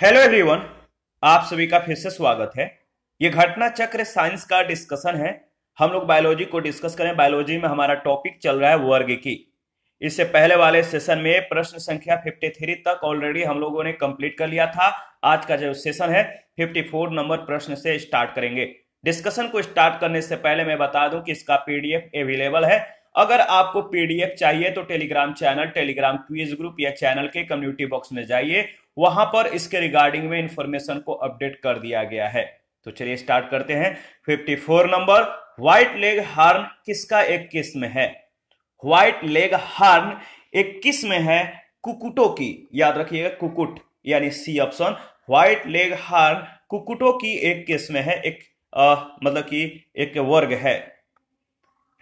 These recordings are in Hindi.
हेलो एवरीवन आप सभी का फिर से स्वागत है ये घटना चक्र साइंस का डिस्कशन है हम लोग बायोलॉजी को डिस्कस करें बायोलॉजी में हमारा टॉपिक चल रहा है वर्ग की इससे पहले वाले सेशन में प्रश्न संख्या 53 तक ऑलरेडी हम लोगों ने कंप्लीट कर लिया था आज का जो सेशन है 54 नंबर प्रश्न से स्टार्ट करेंगे डिस्कशन को स्टार्ट करने से पहले मैं बता दूं कि इसका पीडीएफ अवेलेबल है अगर आपको पीडीएफ चाहिए तो Telegram channel Telegram quiz group या चैनल के कम्युनिटी बॉक्स में जाइए वहां पर इसके रिगार्डिंग में इंफॉर्मेशन को अपडेट कर दिया गया है तो चलिए स्टार्ट करते हैं 54 नंबर व्हाइट लेग हार्न किसका एक किस्म है व्हाइट लेग हार्न एक किस्म है कुकुटों की याद रखिएगा कुकुट यानी C option white leghorn कुकुटों की एक किस्म है एक आ, मतलब कि एक वर्ग है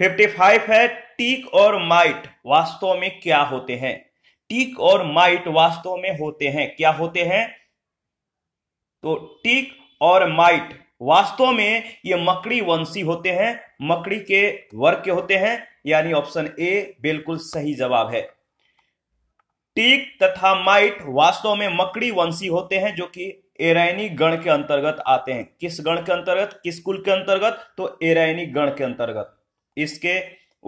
55 है टीक और माइट वास्तव में क्या होते हैं टिक और माइट वास्तव में होते हैं क्या होते हैं तो टिक और माइट वास्तव में ये मकड़ी वंशी होते हैं मकड़ी के वर्ग के होते हैं यानी ऑप्शन ए बिल्कुल सही जवाब है टीक तथा माइट वास्तव में मकड़ी वंशी होते हैं जो कि एरैनी गण के अंतर्गत आते हैं किस गण के अंतर्गत किस कुल के अंतर्गत तो एरैनी गण के अंतर्गत इसके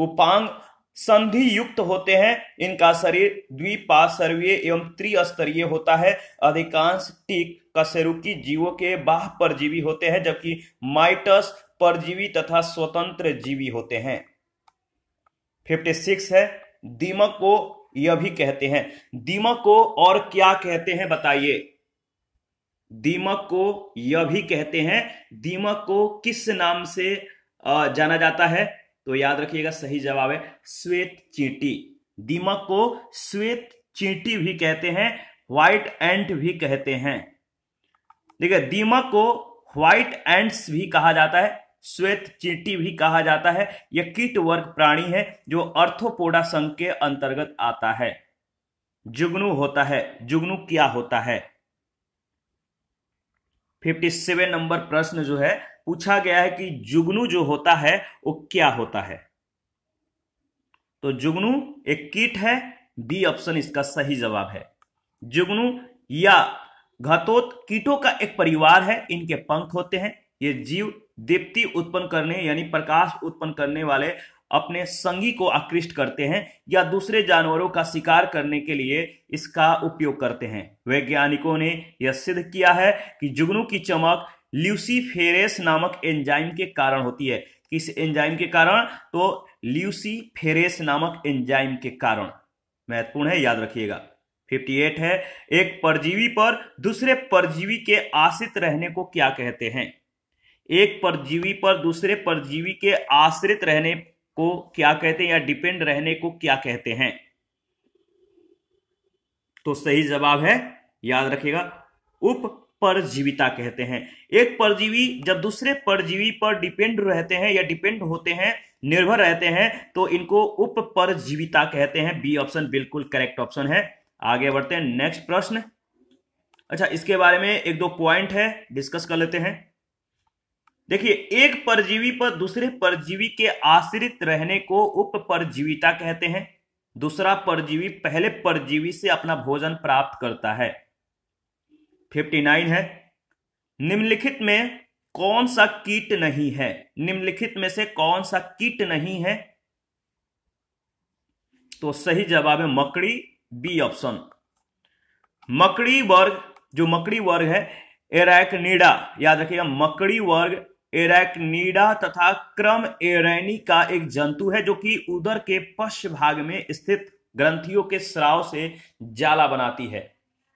उपांग संधि युक्त होते हैं इनका शरीर द्विपाशर्वीय एवं त्रिस्तरीय होता है अधिकांश टीक कशेरुकी जीवों के बाह परजीवी होते हैं जबकि माइटस परजीवी तथा स्वतंत्र जीवी होते हैं 56 है दीमक को यह भी कहते हैं दीमक को और क्या कहते हैं बताइए दीमक को यह भी कहते हैं दीमक को किस नाम से जाना जाता है तो याद रखिएगा सही जवाब है श्वेत चींटी दीमक को श्वेत चींटी भी कहते हैं व्हाइट एंट भी कहते हैं ठीक है दीमक को व्हाइट एंट्स भी कहा जाता है श्वेत चींटी भी कहा जाता है यह कीट वर्ग प्राणी है जो अर्थोपोडा संघ के अंतर्गत आता है जुगनू होता है जुगनू क्या होता है 57 नंबर प्रश्न जो है पूछा गया है कि जुगनू जो होता है वो क्या होता है तो जुगनू एक कीट है बी ऑप्शन इसका सही जवाब है जुगनू या घतोत कीटों का एक परिवार है इनके पंख होते हैं ये जीव दीप्ति उत्पन्न करने यानी प्रकाश उत्पन्न करने वाले अपने संगी को आकृष्ट करते हैं या दूसरे जानवरों का शिकार करने के लिए इसका उपयोग करते हैं वैज्ञानिकों ने यह सिद्ध किया है कि जुगनू की चमक ल्यूसीफेरेस नामक एंजाइम के कारण होती है किस एंजाइम के कारण तो ल्यूसीफेरेस नामक एंजाइम के कारण महत्वपूर्ण है याद रखिएगा 58 है एक परजीवी पर दूसरे परजीवी के आश्रित रहने को क्या कहते हैं एक परजीवी पर दूसरे परजीवी के आश्रित रहने को क्या कहते हैं या डिपेंड रहने को क्या कहते हैं तो सही जवाब है याद रखिएगा उप परजीविता कहते हैं एक परजीवी जब दूसरे परजीवी पर डिपेंड रहते हैं या डिपेंड होते हैं निर्भर रहते हैं तो इनको उप परजीविता कहते हैं बी ऑप्शन बिल्कुल करेक्ट ऑप्शन है आगे बढ़ते हैं नेक्स्ट प्रश्न अच्छा इसके बारे में एक दो पॉइंट है डिस्कस कर लेते हैं देखिए एक परजीवी पर दूसरे परजीवी के आश्रित रहने को उप परजीविता कहते हैं दूसरा परजीवी पहले परजीवी से अपना भोजन प्राप्त करता है फिफ्टी नाइन है निम्नलिखित में कौन सा कीट नहीं है निम्नलिखित में से कौन सा कीट नहीं है तो सही जवाब है मकड़ी बी ऑप्शन मकड़ी वर्ग जो मकड़ी वर्ग है एरैकनीडा याद रखिएगा मकड़ी वर्ग एरैकनीडा तथा क्रम एरैनी का एक जंतु है जो कि उदर के पश्च भाग में स्थित ग्रंथियों के स्राव से जाला बनाती है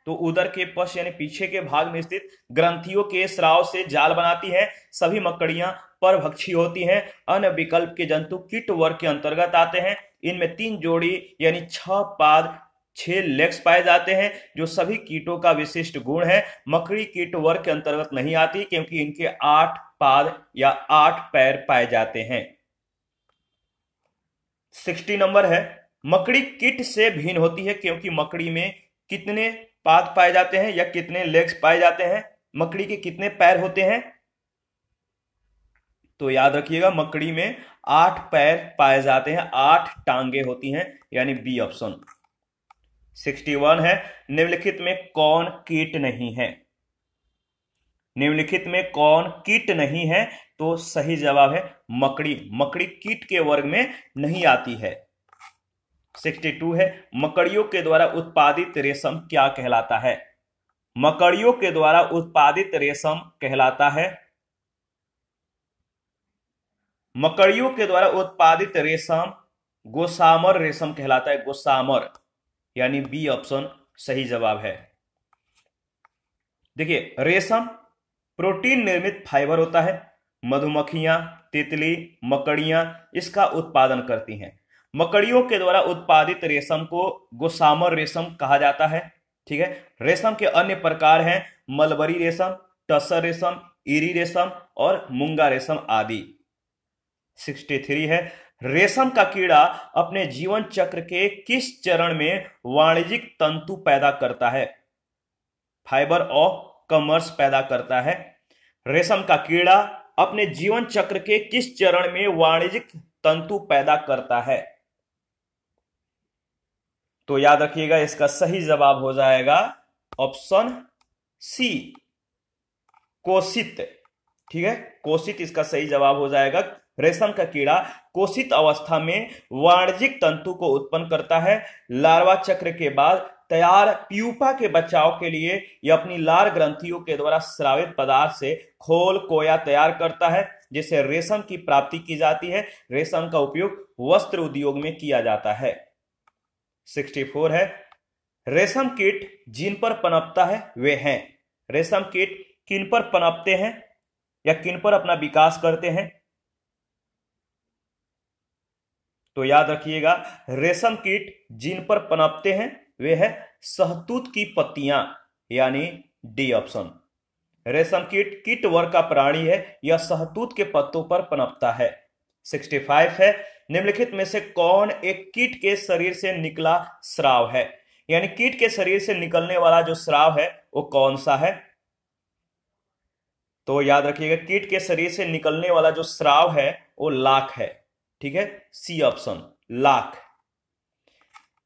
तो उदर के पश यानी पीछे के भाग में स्थित ग्रंथियों के स्राव से जाल बनाती है सभी मकड़ियां परभक्षी होती हैं अन्य विकल्प के जंतु किट वर्ग के अंतर्गत आते हैं इनमें तीन जोड़ी यानी छह पाद छह लेग्स पाए जाते हैं जो सभी कीटों का विशिष्ट गुण है मकड़ी कीट वर्ग के अंतर्गत नहीं आती क्योंकि इनके आठ पाद या आठ पैर पाए जाते हैं सिक्सटी नंबर है मकड़ी किट से भिन्न होती है क्योंकि मकड़ी में कितने पाद पाए जाते हैं या कितने लेग्स पाए जाते हैं मकड़ी के कितने पैर होते हैं तो याद रखिएगा मकड़ी में आठ पैर पाए जाते हैं आठ टांगे होती हैं यानी बी ऑप्शन 61 है निम्नलिखित में कौन कीट नहीं है निम्नलिखित में कौन कीट नहीं है तो सही जवाब है मकड़ी मकड़ी कीट के वर्ग में नहीं आती है 62 है मकड़ियों के द्वारा उत्पादित रेशम क्या कहलाता है मकड़ियों के द्वारा उत्पादित रेशम कहलाता है मकड़ियों के द्वारा उत्पादित रेशम गोसामर रेशम कहलाता है गोसामर यानी बी ऑप्शन सही जवाब है देखिए रेशम प्रोटीन निर्मित फाइबर होता है मधुमक्खियां तितली मकड़ियां इसका उत्पादन करती हैं मकड़ियों के द्वारा उत्पादित रेशम को गोसामर रेशम कहा जाता है ठीक है रेशम के अन्य प्रकार हैं मलबरी रेशम टसर रेशम इरी रेशम और मुंगा रेशम आदि 63 है रेशम का कीड़ा अपने जीवन चक्र के किस चरण में वाणिज्यिक तंतु पैदा करता है फाइबर ऑफ कमर्स पैदा करता है रेशम का कीड़ा अपने जीवन चक्र के किस चरण में वाणिज्यिक तंतु पैदा करता है तो याद रखिएगा इसका सही जवाब हो जाएगा ऑप्शन सी कोशित ठीक है कोशित इसका सही जवाब हो जाएगा रेशम का कीड़ा कोशित अवस्था में वाणिज्यिक तंतु को उत्पन्न करता है लार्वा चक्र के बाद तैयार प्यूपा के बचाव के लिए यह अपनी लार ग्रंथियों के द्वारा श्रावित पदार्थ से खोल कोया तैयार करता है जिसे रेशम की प्राप्ति की जाती है रेशम का उपयोग वस्त्र उद्योग में किया जाता है 64 है रेशम कीट जिन पर पनपता है वे हैं रेशम कीट किन पर पनपते हैं या किन पर अपना विकास करते हैं तो याद रखिएगा रेशम कीट जिन पर पनपते हैं वे है सहतूत की पत्तियां यानी डी ऑप्शन रेशम कीट कीट वर्ग का प्राणी है यह सहतूत के पत्तों पर पनपता है 65 है निम्नलिखित में से कौन एक कीट के शरीर से निकला श्राव है यानी कीट के शरीर से निकलने वाला जो श्राव है वो कौन सा है तो याद रखिएगा कीट के शरीर से निकलने वाला जो श्राव है वो लाख है ठीक है सी ऑप्शन लाख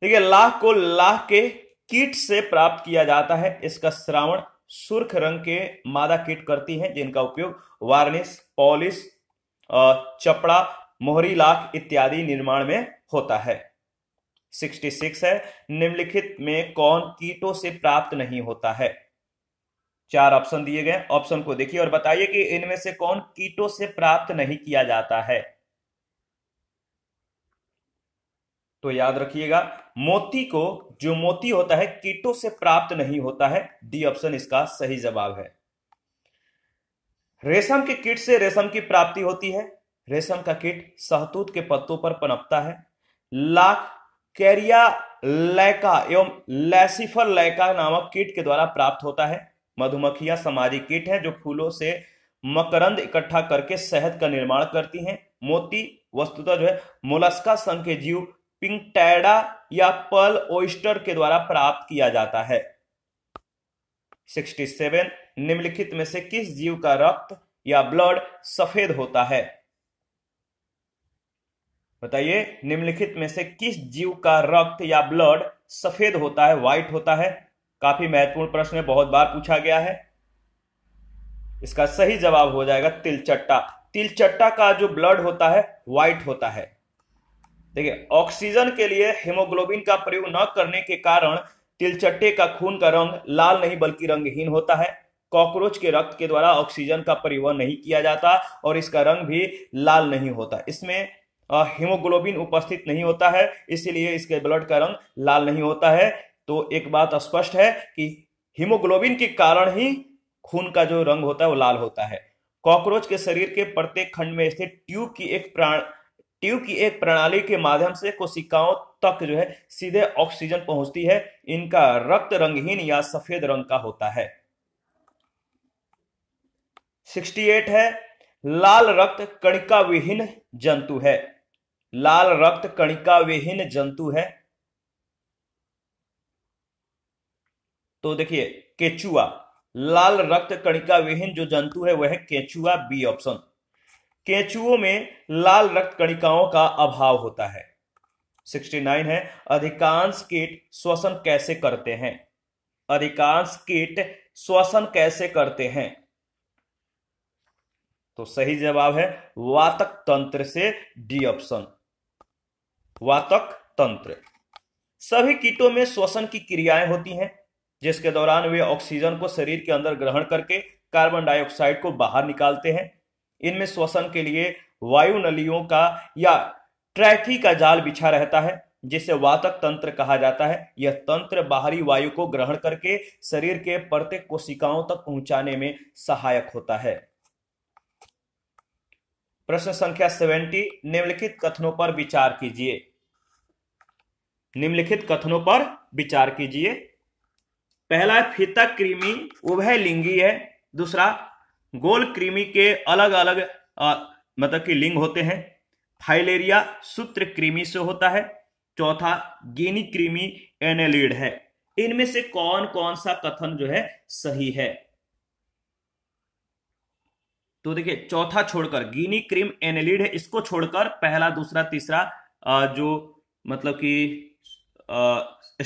ठीक है लाख को लाख के कीट से प्राप्त किया जाता है इसका श्रावण सुर्ख रंग के मादा कीट करती हैं जिनका उपयोग वार्निश पॉलिश चपड़ा मोहरी लाख इत्यादि निर्माण में होता है 66 है निम्नलिखित में कौन कीटों से प्राप्त नहीं होता है चार ऑप्शन दिए गए ऑप्शन को देखिए और बताइए कि इनमें से कौन कीटों से प्राप्त नहीं किया जाता है तो याद रखिएगा मोती को जो मोती होता है कीटों से प्राप्त नहीं होता है डी ऑप्शन इसका सही जवाब है रेशम के कीट से रेशम की प्राप्ति होती है रेशम का कीट सहतूत के पत्तों पर पनपता है लाख कैरिया लैका एवं लैसिफर लैका नामक कीट के द्वारा प्राप्त होता है मधुमक्खियां समाधि कीट हैं जो फूलों से मकरंद इकट्ठा करके शहद का निर्माण करती हैं मोती वस्तुतः जो है मोलस्का संघ के जीव पिंकटैडा या पर्ल ओइस्टर के द्वारा प्राप्त किया जाता है 67 निम्नलिखित में से किस जीव का रक्त या ब्लड सफेद होता है बताइए निम्नलिखित में से किस जीव का रक्त या ब्लड सफेद होता है व्हाइट होता है काफी महत्वपूर्ण प्रश्न है बहुत बार पूछा गया है इसका सही जवाब हो जाएगा तिलचट्टा तिलचट्टा का जो ब्लड होता है व्हाइट होता है देखिए ऑक्सीजन के लिए हीमोग्लोबिन का प्रयोग न करने के कारण तिलचट्टे का खून का रंग लाल नहीं बल्कि रंगहीन होता है कॉकरोच के रक्त के द्वारा ऑक्सीजन का परिवहन नहीं किया जाता और इसका रंग भी लाल नहीं होता इसमें हीमोग्लोबिन उपस्थित नहीं होता है इसीलिए इसके ब्लड का रंग लाल नहीं होता है तो एक बात स्पष्ट है कि हीमोग्लोबिन के कारण ही खून का जो रंग होता है वो लाल होता है कॉकरोच के शरीर के प्रत्येक खंड में स्थित ट्यूब की एक प्राण ट्यूब की एक प्रणाली के माध्यम से कोशिकाओं तक जो है सीधे ऑक्सीजन पहुंचती है इनका रक्त रंगहीन या सफेद रंग का होता है 68 है लाल रक्त कणिका विहीन जंतु है लाल रक्त कणिका विहीन जंतु है तो देखिए केचुआ लाल रक्त कणिका विहीन जो जंतु है वह है केचुआ बी ऑप्शन केचुओं में लाल रक्त कणिकाओं का अभाव होता है 69 है अधिकांश कीट श्वसन कैसे करते हैं अधिकांश कीट श्वसन कैसे करते हैं तो सही जवाब है वातक तंत्र से डी ऑप्शन वातक तंत्र सभी कीटों में श्वसन की क्रियाएं होती हैं जिसके दौरान वे ऑक्सीजन को शरीर के अंदर ग्रहण करके कार्बन डाइऑक्साइड को बाहर निकालते हैं इनमें श्वसन के लिए वायु नलियों का या ट्रैथी का जाल बिछा रहता है जिसे वातक तंत्र कहा जाता है यह तंत्र बाहरी वायु को ग्रहण करके शरीर के प्रत्येक कोशिकाओं तक पहुंचाने में सहायक होता है प्रश्न संख्या सेवेंटी निम्नलिखित कथनों पर विचार कीजिए निम्नलिखित कथनों पर विचार कीजिए पहला फीता कृमि उभय लिंगी है दूसरा गोल कृमि के अलग अलग आ, मतलब कि लिंग होते हैं फाइलेरिया सूत्र कृमि से होता है चौथा गिनी कृमि एनेलिड है इनमें से कौन कौन सा कथन जो है सही है तो देखिए चौथा छोड़कर गिनी क्रीम एनेलिड है इसको छोड़कर पहला दूसरा तीसरा जो मतलब कि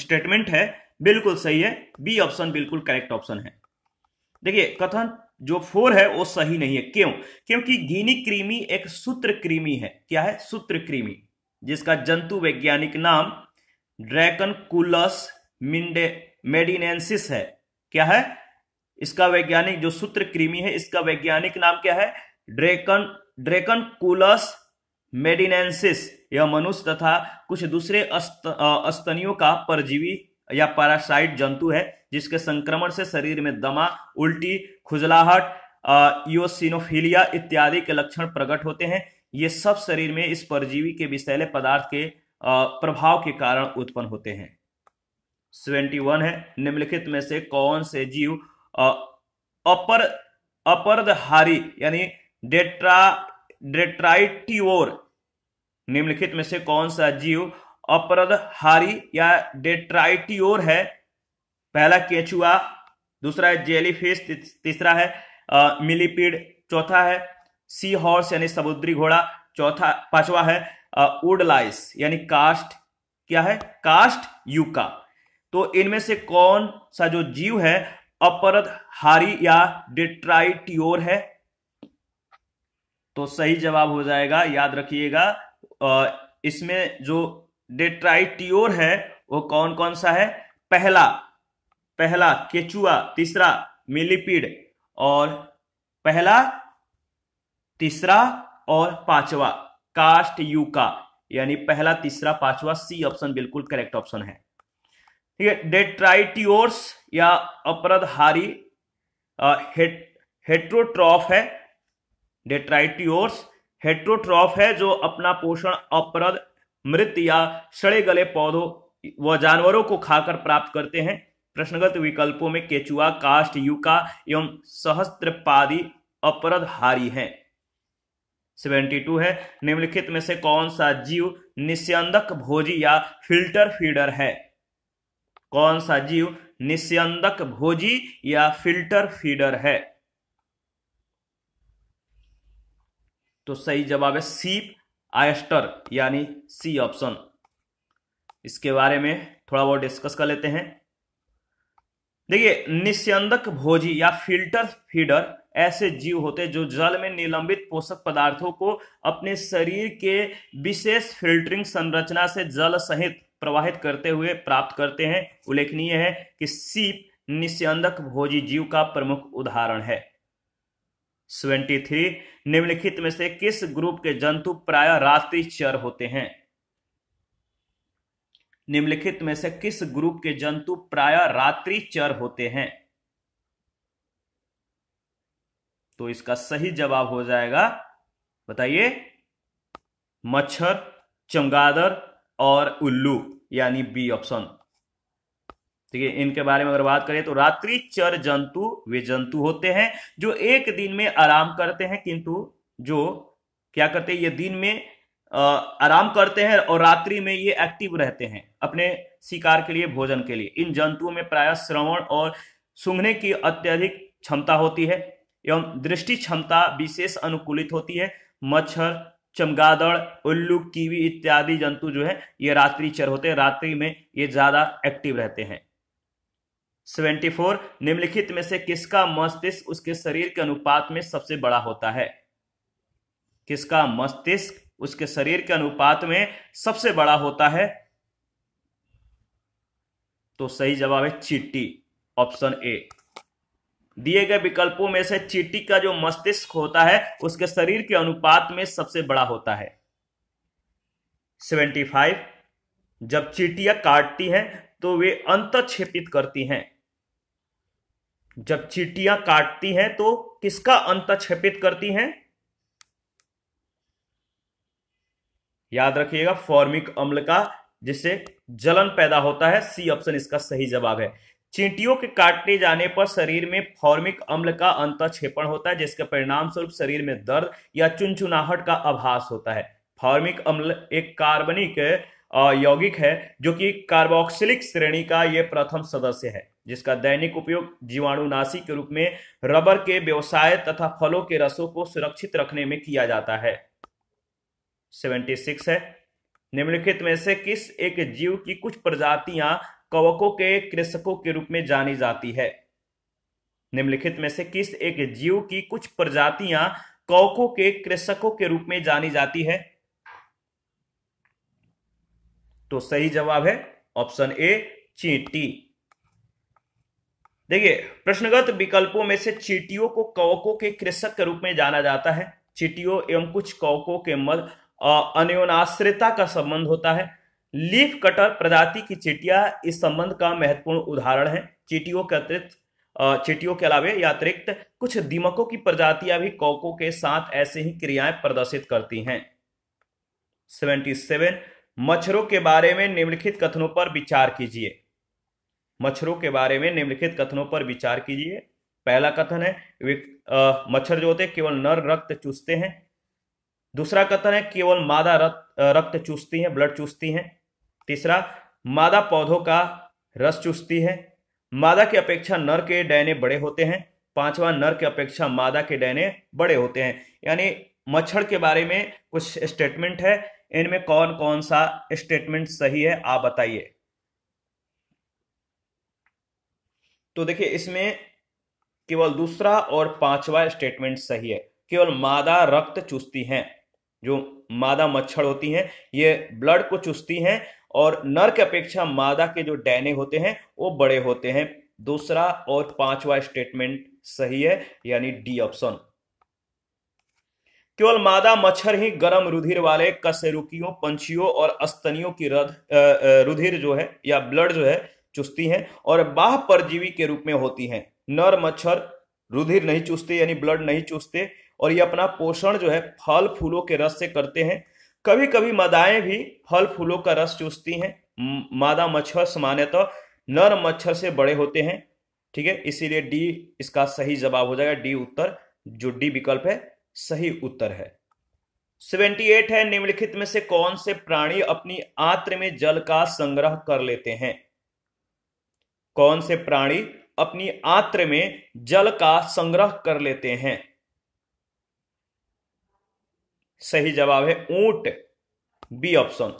स्टेटमेंट है बिल्कुल सही है बी ऑप्शन बिल्कुल करेक्ट ऑप्शन है देखिए कथन जो फोर है वो सही नहीं है क्यों क्योंकि गिनी क्रीमी एक सूत्र क्रीमी है क्या है सूत्र क्रीमी जिसका जंतु वैज्ञानिक नाम ड्रैकन कुलस मिंडे मेडिनेंसिस है क्या है इसका वैज्ञानिक जो सूत्र कृमि है इसका वैज्ञानिक नाम क्या है ड्रेकन ड्रेकन कुलस मेडिनेंसिस यह मनुष्य तथा कुछ दूसरे अस्त, अस्तनियों का परजीवी या पैरासाइट जंतु है जिसके संक्रमण से शरीर में दमा उल्टी खुजलाहट योसिनोफीलिया इत्यादि के लक्षण प्रकट होते हैं ये सब शरीर में इस परजीवी के विषैले पदार्थ के प्रभाव के कारण उत्पन्न होते हैं सेवेंटी वन है निम्नलिखित में से कौन से जीव अपर अपरदहारी यानी डेट्रा डेट्राइटिवोर निम्नलिखित में से कौन सा जीव अपरदहारी या डेट्राइटियोर है पहला केचुआ दूसरा है जेलीफिश तीसरा है मिलीपीड चौथा है सी हॉर्स यानी समुद्री घोड़ा चौथा पांचवा है उडलाइस यानी कास्ट क्या है कास्ट यूका तो इनमें से कौन सा जो जीव है अपरत हारी या डिट्राइटियोर है तो सही जवाब हो जाएगा याद रखिएगा इसमें जो डेट्राइटियोर है वो कौन कौन सा है पहला पहला केचुआ तीसरा मिलीपीड और पहला तीसरा और पांचवा कास्ट यू का यानी पहला तीसरा पांचवा सी ऑप्शन बिल्कुल करेक्ट ऑप्शन है ठीक है डेट्राइटियोर्स या अपराधहारी हेट्रोट्रॉफ है डेट्राइटियोर्स हेट्रोट्रॉफ है जो अपना पोषण अपराध मृत या सड़े गले पौधों व जानवरों को खाकर प्राप्त करते हैं प्रश्नगत विकल्पों में केचुआ कास्ट युका एवं सहस्त्रपादी अपरदहारी हैं 72 है निम्नलिखित में से कौन सा जीव निस्यंदक भोजी या फिल्टर फीडर है कौन सा जीव निस्यंदक भोजी या फिल्टर फीडर है तो सही जवाब है सीप आयस्टर यानी सी ऑप्शन इसके बारे में थोड़ा बहुत डिस्कस कर लेते हैं देखिए निस्यंदक भोजी या फिल्टर फीडर ऐसे जीव होते हैं जो जल में निलंबित पोषक पदार्थों को अपने शरीर के विशेष फिल्टरिंग संरचना से जल सहित प्रवाहित करते हुए प्राप्त करते हैं उल्लेखनीय है कि सीप निस्यंदक भोजी जीव का प्रमुख उदाहरण है सेवेंटी थ्री निम्नलिखित में से किस ग्रुप के जंतु प्राय रात्रि चर होते हैं निम्नलिखित में से किस ग्रुप के जंतु प्राय रात्रि चर होते हैं तो इसका सही जवाब हो जाएगा बताइए मच्छर चमगादड़ और उल्लू यानी बी ऑप्शन ठीक है इनके बारे में अगर बात करें तो रात्रि चर जंतु वे जंतु होते हैं जो एक दिन में आराम करते हैं किंतु जो क्या करते हैं ये दिन में आराम करते हैं और रात्रि में ये एक्टिव रहते हैं अपने शिकार के लिए भोजन के लिए इन जंतुओं में प्राय श्रवण और सूंघने की अत्यधिक क्षमता होती है एवं दृष्टि क्षमता विशेष अनुकूलित होती है मच्छर चमगादड़ उल्लू कीवी इत्यादि जंतु जो है ये रात्रि चर होते हैं रात्रि में ये ज्यादा एक्टिव रहते हैं 74 निम्नलिखित में से किसका मस्तिष्क उसके शरीर के अनुपात में सबसे बड़ा होता है किसका मस्तिष्क उसके शरीर के अनुपात में सबसे बड़ा होता है तो सही जवाब है चिट्टी ऑप्शन ए दिए गए विकल्पों में से चीटी का जो मस्तिष्क होता है उसके शरीर के अनुपात में सबसे बड़ा होता है 75 जब चीटियां काटती हैं तो वे अंतक्षेपित करती हैं जब चीटियां काटती हैं तो किसका अंतक्षेपित करती हैं याद रखिएगा फॉर्मिक अम्ल का जिससे जलन पैदा होता है सी ऑप्शन इसका सही जवाब है चींटियों के काटने जाने पर शरीर में फॉर्मिक अम्ल का अंतक्षेपण होता है जिसके परिणाम स्वरूप शरीर में दर्द या चुनचुनाहट का आभास होता है फॉर्मिक अम्ल एक कार्बनिक यौगिक है जो कि कार्बोक्सिलिक श्रेणी का यह प्रथम सदस्य है जिसका दैनिक उपयोग जीवाणुनाशी के रूप में रबर के व्यवसाय तथा फलों के रसों को सुरक्षित रखने में किया जाता है 76 है निम्नलिखित में से किस एक जीव की कुछ प्रजातियां कवकों के कृषकों के रूप में जानी जाती है निम्नलिखित में से किस एक जीव की कुछ प्रजातियां कवकों के कृषकों के रूप में जानी जाती है तो सही जवाब है ऑप्शन ए चींटी देखिए प्रश्नगत विकल्पों में से चीटियों को कवकों के कृषक के रूप में जाना जाता है चीटियों एवं कुछ कवकों के मध्य अन्योनाश्रिता का संबंध होता है लीफ कटर प्रजाति की चीटियां इस संबंध का महत्वपूर्ण उदाहरण है चीटियों के अतिरिक्त चीटियों के अलावे या अतिरिक्त कुछ दीमकों की प्रजातियां भी कौकों के साथ ऐसे ही क्रियाएं प्रदर्शित करती हैं 77 मच्छरों के बारे में निम्नलिखित कथनों पर विचार कीजिए मच्छरों के बारे में निम्नलिखित कथनों पर विचार कीजिए पहला कथन है मच्छर जो होते केवल नर रक्त चूसते हैं दूसरा कथन है केवल मादा रक्त रक्त चूसती हैं ब्लड चूसती हैं तीसरा मादा पौधों का रस चूसती है मादा की अपेक्षा नर के डैने बड़े होते हैं पांचवा नर की अपेक्षा मादा के डैने बड़े होते हैं यानी मच्छर के बारे में कुछ स्टेटमेंट है इनमें कौन कौन सा स्टेटमेंट सही है आप बताइए तो देखिए इसमें केवल दूसरा और पांचवा स्टेटमेंट सही है केवल मादा रक्त चूसती हैं जो मादा मच्छर होती हैं ये ब्लड को चूसती हैं और नर की अपेक्षा मादा के जो डैने होते हैं वो बड़े होते हैं दूसरा और पांचवा स्टेटमेंट सही है यानी डी ऑप्शन केवल मादा मच्छर ही गर्म रुधिर वाले कसेरुकियों पंछियों और अस्तनियों की रद, रुधिर जो है या ब्लड जो है चुस्ती हैं और बाह परजीवी के रूप में होती हैं नर मच्छर रुधिर नहीं चूसते यानी ब्लड नहीं चूसते और ये अपना पोषण जो है फल फूलों के रस से करते हैं कभी कभी मादाएं भी फल फूलों का रस चूसती हैं मादा मच्छर सामान्यतः तो नर मच्छर से बड़े होते हैं ठीक है इसीलिए डी इसका सही जवाब हो जाएगा डी उत्तर जो डी विकल्प है सही उत्तर है सेवेंटी एट है निम्नलिखित में से कौन से प्राणी अपनी आत्र में जल का संग्रह कर लेते हैं कौन से प्राणी अपनी आत्र में जल का संग्रह कर लेते हैं सही जवाब है ऊंट बी ऑप्शन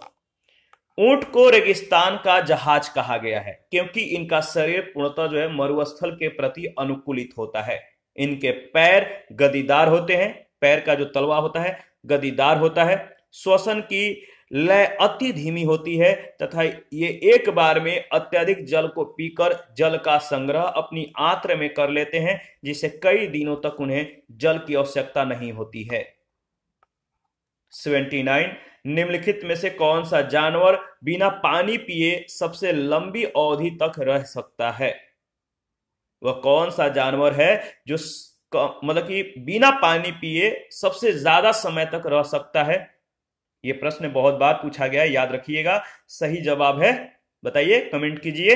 ऊंट को रेगिस्तान का जहाज कहा गया है क्योंकि इनका शरीर पूर्णतः जो है मरुस्थल के प्रति अनुकूलित होता है इनके पैर गदीदार होते हैं पैर का जो तलवा होता है गदीदार होता है श्वसन की लय अति धीमी होती है तथा ये एक बार में अत्यधिक जल को पीकर जल का संग्रह अपनी आंत्र में कर लेते हैं जिसे कई दिनों तक उन्हें जल की आवश्यकता नहीं होती है सेवेंटी नाइन निम्नलिखित में से कौन सा जानवर बिना पानी पिए सबसे लंबी अवधि तक रह सकता है वह कौन सा जानवर है जो मतलब कि बिना पानी पिए सबसे ज्यादा समय तक रह सकता है यह प्रश्न बहुत बार पूछा गया है याद रखिएगा सही जवाब है बताइए कमेंट कीजिए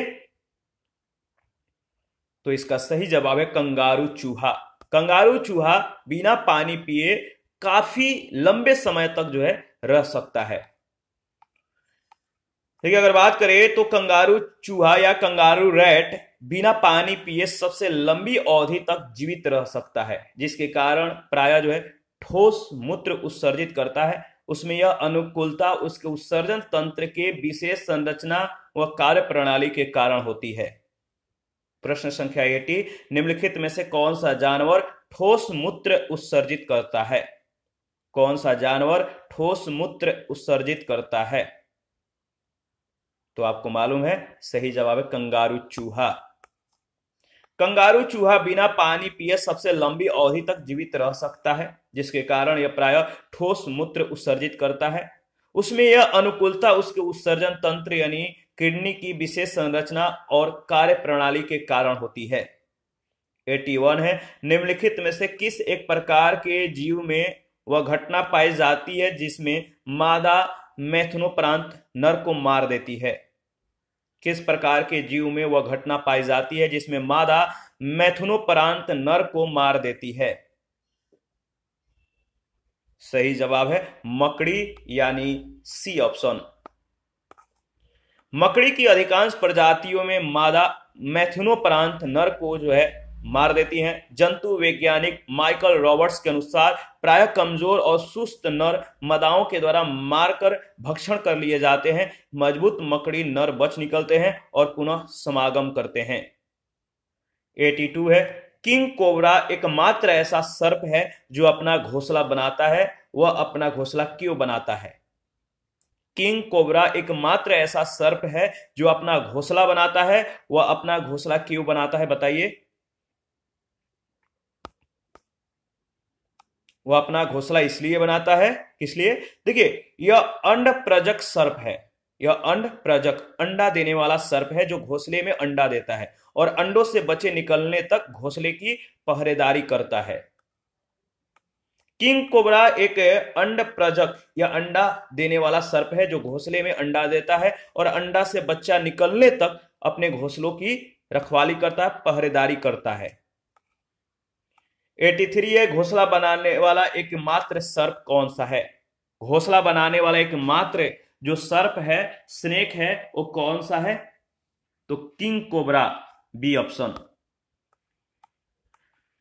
तो इसका सही जवाब है कंगारू चूहा कंगारू चूहा बिना पानी पिए काफी लंबे समय तक जो है रह सकता है ठीक है अगर बात करें तो कंगारू चूहा या कंगारू रैट बिना पानी पिए सबसे लंबी अवधि तक जीवित रह सकता है जिसके कारण प्राय जो है ठोस मूत्र उत्सर्जित करता है उसमें यह अनुकूलता उसके उत्सर्जन तंत्र के विशेष संरचना व कार्य प्रणाली के कारण होती है प्रश्न संख्या एटी निम्नलिखित में से कौन सा जानवर ठोस मूत्र उत्सर्जित करता है कौन सा जानवर ठोस मूत्र उत्सर्जित करता है तो आपको मालूम है सही जवाब है कंगारू चूहा कंगारू चूहा बिना पानी पिए सबसे लंबी अवधि तक जीवित रह सकता है जिसके कारण यह प्राय ठोस मूत्र उत्सर्जित करता है उसमें यह अनुकूलता उसके उत्सर्जन तंत्र यानी किडनी की विशेष संरचना और कार्य प्रणाली के कारण होती है 81 है निम्नलिखित में से किस एक प्रकार के जीव में वह घटना पाई जाती है जिसमें मादा मैथुनोप्रांत नर को मार देती है किस प्रकार के जीव में वह घटना पाई जाती है जिसमें मादा मैथुनोपरांत नर को मार देती है सही जवाब है मकड़ी यानी सी ऑप्शन मकड़ी की अधिकांश प्रजातियों में मादा मैथुनोपरांत नर को जो है मार देती हैं जंतु वैज्ञानिक माइकल रॉबर्ट्स के अनुसार प्राय कमजोर और सुस्त नर मदाओं के द्वारा मारकर भक्षण कर लिए जाते हैं मजबूत मकड़ी नर बच निकलते हैं और पुनः समागम करते हैं 82 है किंग कोबरा एकमात्र ऐसा सर्प है जो अपना घोंसला बनाता है वह अपना घोंसला क्यों बनाता है किंग कोबरा एकमात्र ऐसा सर्प है जो अपना घोंसला बनाता है वह अपना घोंसला क्यों बनाता है बताइए वह अपना घोसला इसलिए बनाता है किस लिए देखिए यह अंड प्रजक सर्प है यह अंड प्रजक अंडा देने वाला सर्प है जो घोसले में अंडा देता है और अंडों से बचे निकलने तक घोसले की पहरेदारी करता है किंग कोबरा एक अंड प्रजक या अंडा देने वाला सर्प है जो घोसले में अंडा देता है और अंडा से बच्चा निकलने तक अपने घोसलों की रखवाली करता है पहरेदारी करता है एटी थ्री है घोसला बनाने वाला एकमात्र सर्प कौन सा है घोसला बनाने वाला एकमात्र जो सर्प है स्नेक है वो कौन सा है तो किंग कोबरा बी ऑप्शन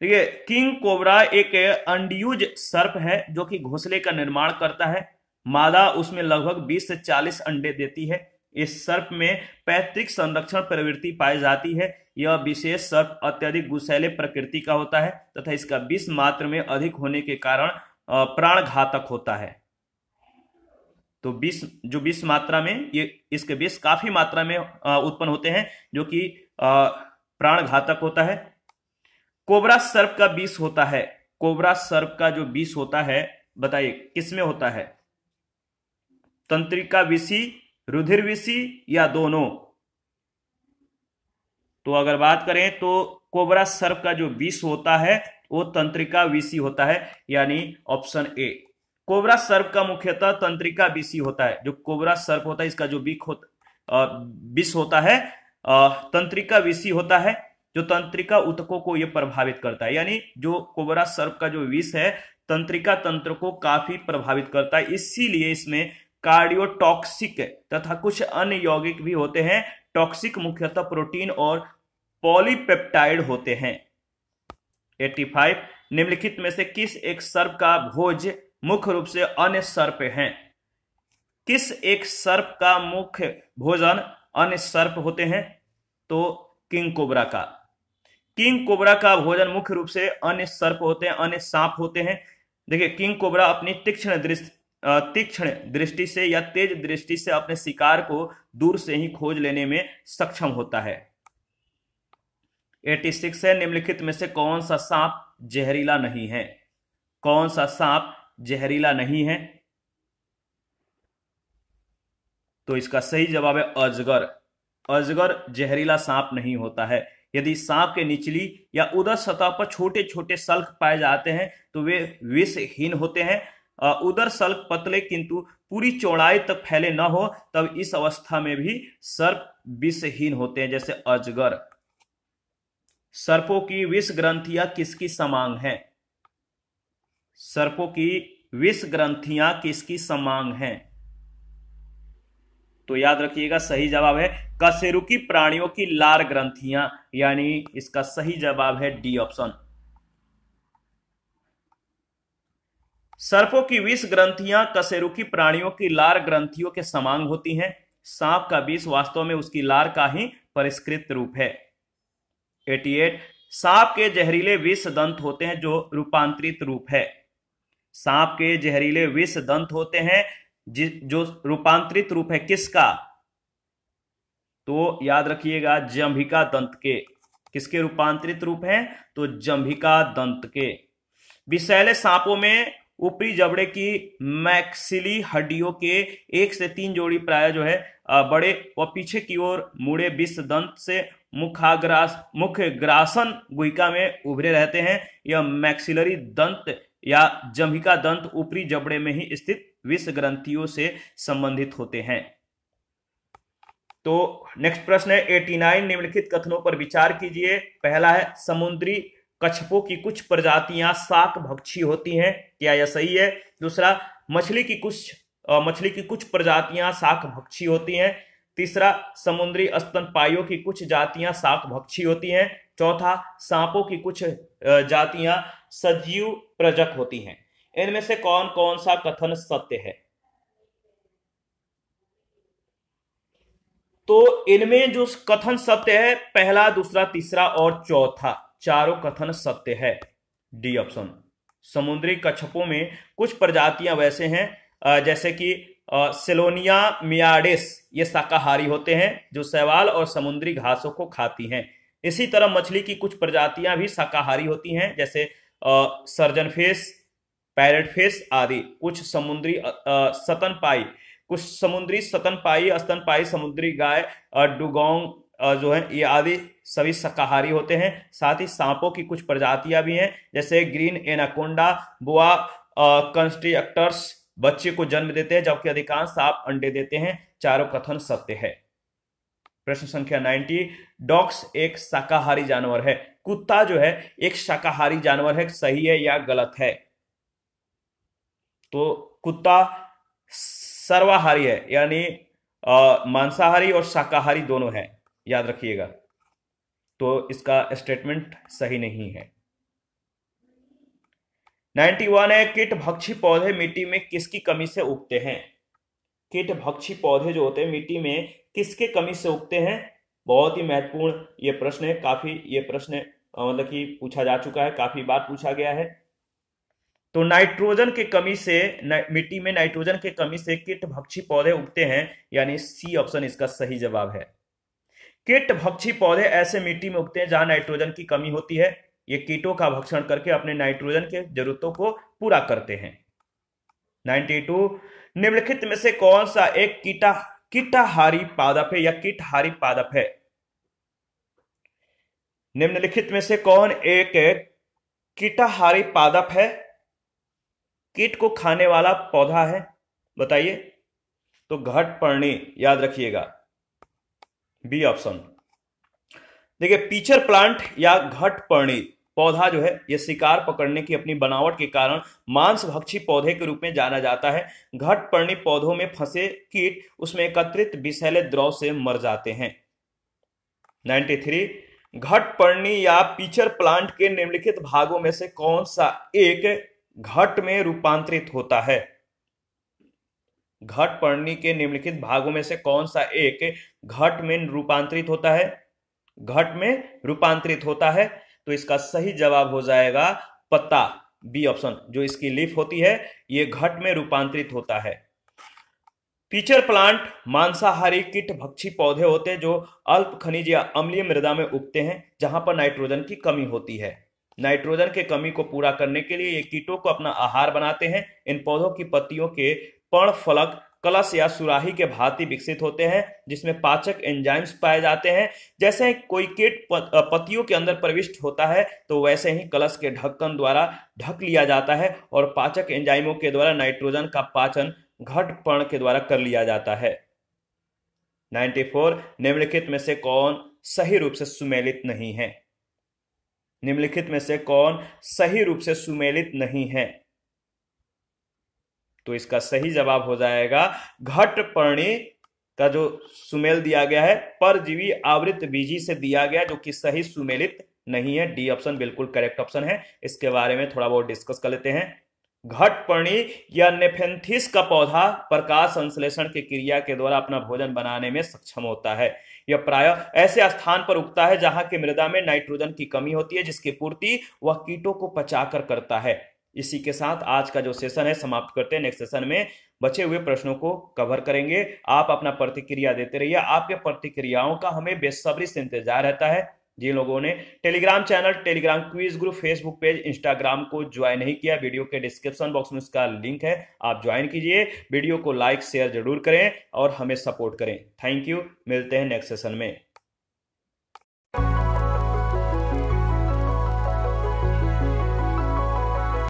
ठीक है किंग कोबरा एक अंडयूज सर्प है जो कि घोसले का निर्माण करता है मादा उसमें लगभग 20 से 40 अंडे देती है इस सर्प में पैतृक संरक्षण प्रवृत्ति पाई जाती है यह विशेष सर्प अत्यधिक गुस्सैले प्रकृति का होता है तथा इसका विष मात्र में अधिक होने के कारण प्राण घातक होता है तो विष जो विष मात्रा में ये इसके विष काफी मात्रा में उत्पन्न होते हैं जो कि प्राण घातक होता है कोबरा सर्प का विष होता है कोबरा सर्प का जो विष होता है बताइए किसमें होता है तंत्रिका विषि रुधिर विषि या दोनों तो अगर बात करें तो कोबरा सर्प का जो विष होता है वो तंत्रिका विषी होता है यानी ऑप्शन ए कोबरा सर्प का मुख्यतः तंत्रिका विषी होता है जो कोबरा सर्प होता है इसका जो बीक हो, विष होता है तंत्रिका विषी होता है जो तंत्रिका उतकों को यह प्रभावित करता है यानी जो कोबरा सर्प का जो विष है तंत्रिका तंत्र को काफी प्रभावित करता है इसीलिए इसमें कार्डियोटॉक्सिक तथा कुछ अन्य यौगिक भी होते हैं टॉक्सिक मुख्यतः प्रोटीन और पॉलीपेप्टाइड होते हैं 85 निम्नलिखित में से किस एक सर्प का भोज मुख्य रूप से अन्य सर्प है किस एक सर्प का मुख्य भोजन अन्य सर्प होते हैं तो किंग कोबरा का किंग कोबरा का भोजन मुख्य रूप से अन्य सर्प होते हैं अन्य सांप होते हैं देखिए किंग कोबरा अपनी तीक्ष्ण दृष्टि तीक्ष्ण दृष्टि से या तेज दृष्टि से अपने शिकार को दूर से ही खोज लेने में सक्षम होता है 86 है निम्नलिखित में से कौन सा सांप जहरीला नहीं है कौन सा सांप जहरीला नहीं है तो इसका सही जवाब है अजगर अजगर जहरीला सांप नहीं होता है यदि सांप के निचली या उदर सतह पर छोटे छोटे सल्क पाए जाते हैं तो वे विषहीन होते हैं उदर सल्क पतले किंतु पूरी चौड़ाई तक फैले न हो तब इस अवस्था में भी सर्प विषहीन होते हैं जैसे अजगर सर्पों की विष ग्रंथियां किसकी समांग हैं सर्पों की विष ग्रंथियां किसकी समांग हैं तो याद रखिएगा सही जवाब है कशेरुकी प्राणियों की लार ग्रंथियां यानी इसका सही जवाब है डी ऑप्शन सर्पों की विष ग्रंथियां कसेरुकी प्राणियों की लार ग्रंथियों के समांग होती हैं सांप का विष वास्तव में उसकी लार का ही परिष्कृत रूप है 88 सांप के जहरीले विष दंत होते हैं जो रूपांतरित रूप है सांप के जहरीले विष दंत होते हैं जो रूपांतरित रूप है किसका तो याद रखिएगा जंभिका दंत के किसके रूपांतरित रूप है तो जंभिका दंत के विषैले सांपों में ऊपरी जबड़े की मैक्सिली हड्डियों के एक से तीन जोड़ी प्राय जो है बड़े व पीछे की ओर मुड़े विष दंत से मुखाग्रास मुख ग्रासन गुहिका में उभरे रहते हैं यह मैक्सिलरी दंत या जम्भिका दंत ऊपरी जबड़े में ही स्थित विष ग्रंथियों से संबंधित होते हैं तो नेक्स्ट प्रश्न है एटी नाइन निम्नलिखित कथनों पर विचार कीजिए पहला है समुद्री कछपों की कुछ प्रजातियां साक भक्षी होती हैं क्या यह सही है दूसरा मछली की कुछ मछली की कुछ प्रजातियां साक भक्षी होती हैं तीसरा समुद्री स्तनपाइयों की कुछ जातियां भक्षी होती हैं चौथा सांपों की कुछ जातियां सजीव प्रजक होती हैं इनमें से कौन कौन सा कथन सत्य है तो इनमें जो कथन सत्य है पहला दूसरा तीसरा और चौथा चारों कथन सत्य है डी ऑप्शन समुद्री कछपों में कुछ प्रजातियां वैसे हैं जैसे कि सेलोनिया मियाडिस ये शाकाहारी होते हैं जो शैवाल और समुद्री घासों को खाती हैं इसी तरह मछली की कुछ प्रजातियां भी शाकाहारी होती हैं जैसे सर्जन फिश पैरट फिश आदि कुछ समुद्री सतन पाई कुछ समुद्री सतन पाई स्तन पाई समुद्री गाय डुगोंग जो है ये आदि सभी शाकाहारी होते हैं साथ ही सांपों की कुछ प्रजातियां भी हैं जैसे ग्रीन एनाकोंडा बुआ uh, बच्चे को जन्म देते हैं जबकि अधिकांश सांप अंडे देते हैं चारों कथन सत्य है प्रश्न संख्या 90 डॉग्स एक शाकाहारी जानवर है कुत्ता जो है एक शाकाहारी जानवर है सही है या गलत है तो कुत्ता सर्वाहारी है यानी मांसाहारी और शाकाहारी दोनों है याद रखिएगा तो इसका स्टेटमेंट सही नहीं है नाइन्टी वन है किट भक्षी पौधे मिट्टी में किसकी कमी से उगते हैं किट भक्षी पौधे जो होते हैं मिट्टी में किसके कमी से उगते हैं बहुत ही महत्वपूर्ण ये प्रश्न है काफी ये प्रश्न मतलब कि पूछा जा चुका है काफी बार पूछा गया है तो नाइट्रोजन के कमी से मिट्टी में नाइट्रोजन के कमी से किट भक्षी पौधे उगते हैं यानी सी ऑप्शन इसका सही जवाब है किट भक्षी पौधे ऐसे मिट्टी में उगते हैं जहां नाइट्रोजन की कमी होती है ये कीटों का भक्षण करके अपने नाइट्रोजन के जरूरतों को पूरा करते हैं 92 निम्नलिखित में से कौन सा एक कीटा कीटाहारी पादप है या कीटहारी पादप है निम्नलिखित में से कौन एक कीटाहारी पादप है कीट को खाने वाला पौधा है बताइए तो घट पर्णी याद रखिएगा बी ऑप्शन देखिए पीचर प्लांट या घट पर्णी पौधा जो है यह शिकार पकड़ने की अपनी बनावट के कारण मांसभक्षी पौधे के रूप में जाना जाता है घट पर्णी पौधों में फंसे कीट उसमें एकत्रित विषैले द्रव से मर जाते हैं 93 घट पर्णी या पीचर प्लांट के निम्नलिखित भागों में से कौन सा एक घट में रूपांतरित होता है घट पर्णी के निम्नलिखित भागों में से कौन सा एक घट में रूपांतरित होता है घट में रूपांतरित होता है तो इसका सही जवाब हो जाएगा पत्ता बी ऑप्शन जो इसकी लीफ होती है यह घट में रूपांतरित होता है पीचर प्लांट मांसाहारी कीट भक्षी पौधे होते हैं जो अल्प खनिज या अम्लीय मृदा में उगते हैं जहां पर नाइट्रोजन की कमी होती है नाइट्रोजन के कमी को पूरा करने के लिए ये कीटों को अपना आहार बनाते हैं इन पौधों की पत्तियों के पर्ण फलक कलश या सुराही के भांति विकसित होते हैं जिसमें पाचक एंजाइम्स पाए जाते हैं जैसे कोई किट पतियों के अंदर प्रविष्ट होता है तो वैसे ही कलश के ढक्कन द्वारा ढक लिया जाता है और पाचक एंजाइमों के द्वारा नाइट्रोजन का पाचन घटपण के द्वारा कर लिया जाता है 94 निम्नलिखित में से कौन सही रूप से सुमेलित नहीं है निम्नलिखित में से कौन सही रूप से सुमेलित नहीं है तो इसका सही जवाब हो जाएगा घट पर्णी का जो सुमेल दिया गया है परजीवी आवृत बीजी से दिया गया जो कि सही सुमेलित नहीं है डी ऑप्शन बिल्कुल करेक्ट ऑप्शन है इसके बारे में थोड़ा बहुत डिस्कस कर लेते हैं घटपर्णी या नेफेंथिस का पौधा प्रकाश संश्लेषण की क्रिया के द्वारा अपना भोजन बनाने में सक्षम होता है यह प्राय ऐसे स्थान पर उगता है जहां की मृदा में नाइट्रोजन की कमी होती है जिसकी पूर्ति वह कीटों को पचाकर करता है इसी के साथ आज का जो सेशन है समाप्त करते हैं नेक्स्ट सेशन में बचे हुए प्रश्नों को कवर करेंगे आप अपना प्रतिक्रिया देते रहिए आपके प्रतिक्रियाओं का हमें बेसब्री से इंतजार रहता है जिन लोगों ने Telegram channel Telegram quiz group Facebook page Instagram को ज्वाइन नहीं किया वीडियो के डिस्क्रिप्शन बॉक्स में उसका लिंक है आप ज्वाइन कीजिए वीडियो को लाइक शेयर जरूर करें और हमें सपोर्ट करें थैंक यू मिलते हैं नेक्स्ट सेशन में